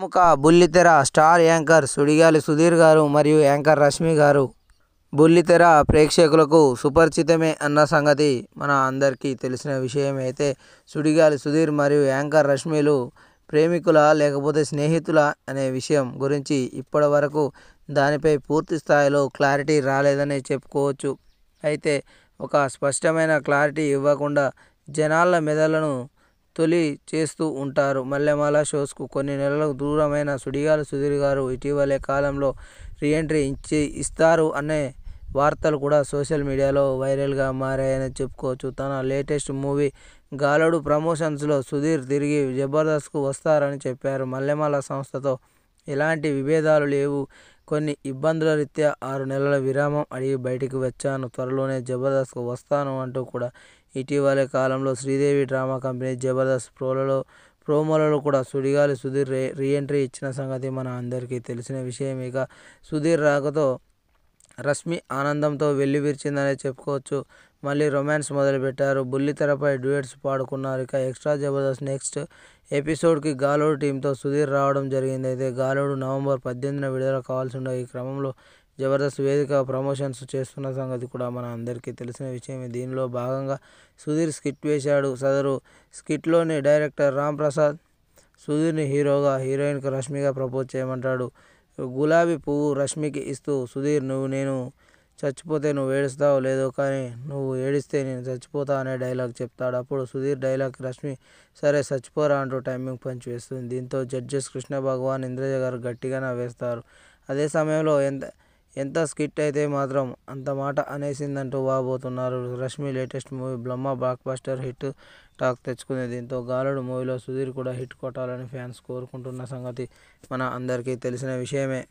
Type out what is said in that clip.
ప్రముఖ బుల్లితెర star anchor సుడిగాలి సుధీర్ గారు మరియు యాంకర్ రష్మి గారు బుల్లితెర ప్రేక్షకులకు సుపరిచితమే అన్న సంగతి మన అందరికీ తెలిసిన విషయం అయితే సుడిగాలి సుధీర్ మరియు యాంకర్ రష్మిలు ప్రేమికుల లేకపోతే స్నేహితుల అనే విషయం గురించి ఇప్పటి వరకు దానిపై పూర్తి స్థాయిలో క్లారిటీ రాలేదని చెప్పుకోవచ్చు అయితే ఒక స్పష్టమైన క్లారిటీ ఇవ్వకుండా జనాల మెదళ్లను తొలి చేస్తూ ఉంటారు మల్లెమాల షోస్కు కొన్ని నెలలకు దూరమైన సుడిగాలు సుధీర్ గారు ఇటీవలే కాలంలో రీఎంట్రీ ఇచ్చి ఇస్తారు అనే వార్తలు కూడా సోషల్ మీడియాలో వైరల్గా మారాయని చెప్పుకోవచ్చు తన లేటెస్ట్ మూవీ గాలడు ప్రమోషన్స్లో సుధీర్ తిరిగి జబర్దస్త్కు వస్తారని చెప్పారు మల్లెమాల సంస్థతో ఎలాంటి విభేదాలు లేవు కొన్ని ఇబ్బందుల రీత్యా ఆరు నెలల విరామం అడిగి బయటికి వచ్చాను త్వరలోనే జబర్దస్త్కు వస్తాను అంటూ కూడా ఇటీవలే కాలంలో శ్రీదేవి డ్రామా కంపెనీ జబర్దస్త్ ప్రోలలో ప్రోమోలలో కూడా సుడిగాలి సుధీర్ రీ ఎంట్రీ ఇచ్చిన సంగతి మన అందరికీ తెలిసిన విషయం ఇక సుధీర్ రాకతో రష్మి ఆనందంతో విరిచిందనే చెప్పుకోవచ్చు. మళ్ళీ రొమాన్స్ మొదలుపెట్టారు. బుల్లితెరపై డ్యూయట్స్ పాడుకున్నారు. ఇక ఎక్స్ట్రా జబర్దస్త్ నెక్స్ట్ ఎపిసోడ్కి గాలోడు టీంతో సుధీర్ రావడం జరిగిందైతే గాలోడ్ నవంబర్ పద్దెనిమిదిన విడుదల ఉండే ఈ క్రమంలో జబర్దస్త్ వేదిక ప్రమోషన్స్ చేస్తున్న సంగతి కూడా మన అందరికీ తెలిసిన విషయమే. దీనిలో భాగంగా సుధీర్ స్కిట్ వేశాడు. సదరు స్కిట్లోని డైరెక్టర్ రాంప్రసాద్ సుధీర్ని హీరోగా, హీరోయిన్కు రష్మిగా ప్రపోజ్ చేయమంటాడు. గులాబీ పువ్వు రష్మికి ఇస్తూ సుధీర్ నువ్వు నేను చచ్చిపోతే నువ్వు ఏడుస్తావు లేదో కానీ నువ్వు ఏడిస్తే నేను చచ్చిపోతా అనే డైలాగ్ చెప్తాడు అప్పుడు సుధీర్ డైలాగ్ రష్మి సరే చచ్చిపోరా అంటూ టైమింగ్ పంచ్ వేస్తుంది దీంతో జడ్జెస్ కృష్ణ భగవాన్ ఇంద్రజ గారు గట్టిగా నవ్వేస్తారు అదే సమయంలో ఎంత ఎంత స్కిట్ అయితే మాత్రం అంత మాట అనేసిందంటూ వాబోతున్నారు Rashmi latest movie Brahma blockbuster hit talk తెచ్చుకుంది దీంతో గాలుడు మూవీలో సుధీర్ కూడా హిట్ కొట్టాలని ఫ్యాన్స్ కోరుకుంటున్న సంగతి మన అందరికీ తెలిసిన విషయమే